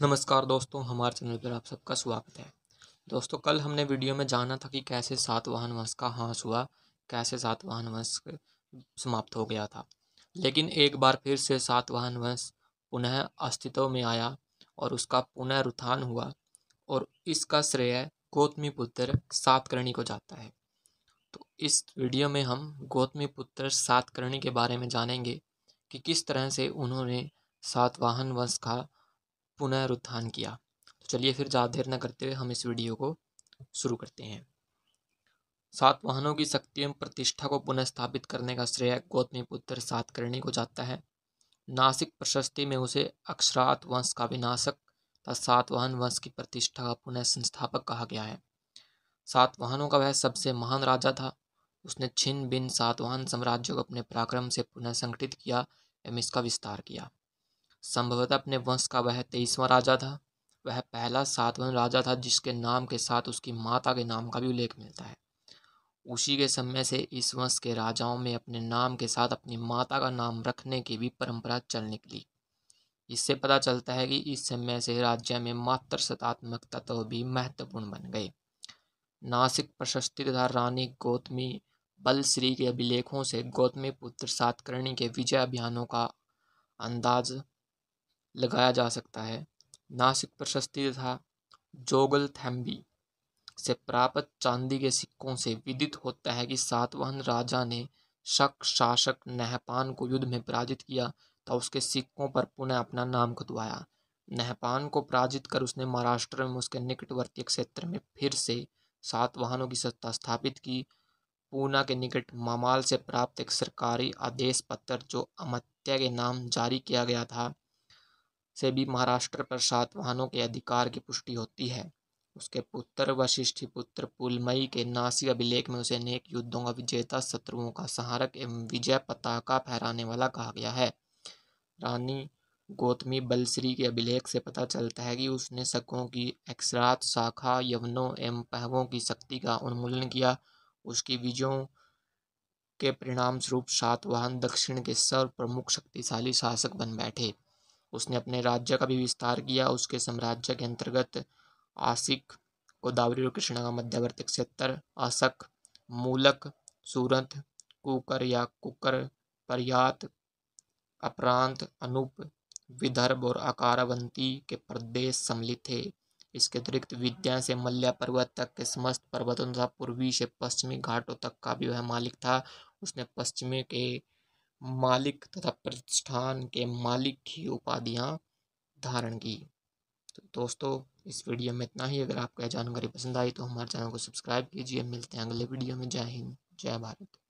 नमस्कार दोस्तों हमारे चैनल पर आप सबका स्वागत है दोस्तों कल हमने वीडियो में जाना था कि कैसे सातवाहन वंश का हास हुआ कैसे सातवाहन वंश समाप्त हो गया था लेकिन एक बार फिर से सातवाहन वंश पुनः अस्तित्व में आया और उसका पुनः रुत्थान हुआ और इसका श्रेय गौतमी पुत्र सातकर्णी को जाता है तो इस वीडियो में हम गौतमी पुत्र सातकर्णी के बारे में जानेंगे कि किस तरह से उन्होंने सातवाहन वंश का पुनरुत्थान किया तो चलिए फिर ज़्यादा देर न करते हुए हम इस वीडियो को शुरू करते हैं सात वाहनों की शक्ति एवं प्रतिष्ठा को पुनर्स्थापित करने का श्रेय गौतमी पुत्र सातकर्णी को जाता है नासिक प्रशस्ति में उसे अक्षरात वंश का विनाशक तथा सातवाहन वंश की प्रतिष्ठा का पुनः संस्थापक कहा गया है सातवाहनों का वह सबसे महान राजा था उसने छिन्न बिन सातवाहन साम्राज्य को अपने पराक्रम से पुनः संगठित किया एवं इसका विस्तार किया संभवतः अपने वंश का वह तेईसवां राजा था वह पहला सातवां राजा था जिसके नाम के साथ उसकी माता के नाम का भी उल्लेख मिलता है उसी के समय से इस वंश के राजाओं में अपने नाम के साथ अपनी माता का नाम रखने की भी परंपरा चल निकली इससे पता चलता है कि इस समय से राज्य में मातृ सतात्मक तत्व भी महत्वपूर्ण बन गए नासिक प्रशस्ति तथा रानी गौतमी बलश्री के अभिलेखों से गौतमी पुत्र सातकर्णी के विजय अभियानों का अंदाज लगाया जा सकता है नासिक प्रशस्ति तथा जोगल थैम्बी से प्राप्त चांदी के सिक्कों से विदित होता है कि सातवाहन राजा ने शक शासक नहपान को युद्ध में पराजित किया तो उसके सिक्कों पर पुनः अपना नाम खुदवाया नहपान को पराजित कर उसने महाराष्ट्र में उसके निकटवर्ती क्षेत्र में फिर से सातवाहनों की सत्ता स्थापित की पूना के निकट मामाल से प्राप्त एक सरकारी आदेश पत्र जो अमत्या के नाम जारी किया गया था से भी महाराष्ट्र पर सातवाहनों के अधिकार की पुष्टि होती है उसके पुत्र वशिष्ठी पुत्र पुलमई के नासी अभिलेख में उसे अनेक युद्धों का विजेता शत्रुओं का सहारक एवं विजय पताका फहराने वाला कहा गया है रानी गौतमी बलश्री के अभिलेख से पता चलता है कि उसने शकों की अक्षरात शाखा यवनों एवं पहवों की शक्ति का उन्मूलन किया उसकी विजयों के परिणाम स्वरूप सातवाहन दक्षिण के सर्व प्रमुख शक्तिशाली शासक बन बैठे उसने अपने राज्य का भी विस्तार किया उसके साम्राज्य के अंतर्गत आसिक गोदावरी और कृष्णा का मध्यवर्ती क्षेत्र आसक मूलक सूरत कुकर या कुकर प्रयात अपरांत अनूप विदर्भ और अकारावंती के प्रदेश सम्मिलित थे इसके अतिरिक्त विद्या से मल्या पर्वत तक के समस्त पर्वतों तथा पूर्वी से पश्चिमी घाटों तक का भी वह मालिक था उसने पश्चिमी के मालिक तथा प्रतिष्ठान के मालिक की उपाधियाँ धारण की तो दोस्तों इस वीडियो में इतना ही अगर आपको यह जानकारी पसंद आई तो हमारे चैनल को सब्सक्राइब कीजिए मिलते हैं अगले वीडियो में जय हिंद जय भारत